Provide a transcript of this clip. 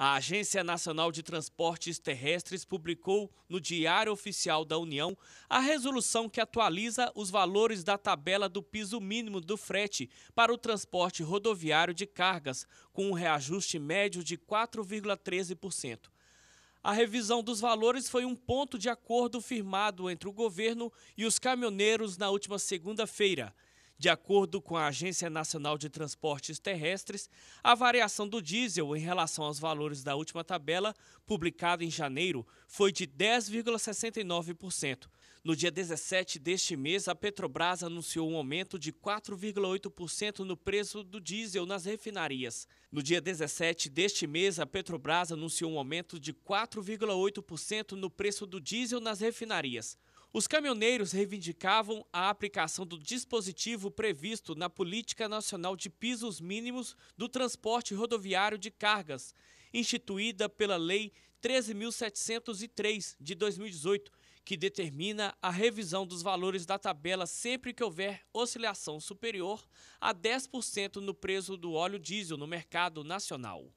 A Agência Nacional de Transportes Terrestres publicou no Diário Oficial da União a resolução que atualiza os valores da tabela do piso mínimo do frete para o transporte rodoviário de cargas, com um reajuste médio de 4,13%. A revisão dos valores foi um ponto de acordo firmado entre o governo e os caminhoneiros na última segunda-feira. De acordo com a Agência Nacional de Transportes Terrestres, a variação do diesel em relação aos valores da última tabela, publicada em janeiro, foi de 10,69%. No dia 17 deste mês, a Petrobras anunciou um aumento de 4,8% no preço do diesel nas refinarias. No dia 17 deste mês, a Petrobras anunciou um aumento de 4,8% no preço do diesel nas refinarias. Os caminhoneiros reivindicavam a aplicação do dispositivo previsto na Política Nacional de Pisos Mínimos do Transporte Rodoviário de Cargas, instituída pela Lei 13.703 de 2018, que determina a revisão dos valores da tabela sempre que houver oscilação superior a 10% no preço do óleo diesel no mercado nacional.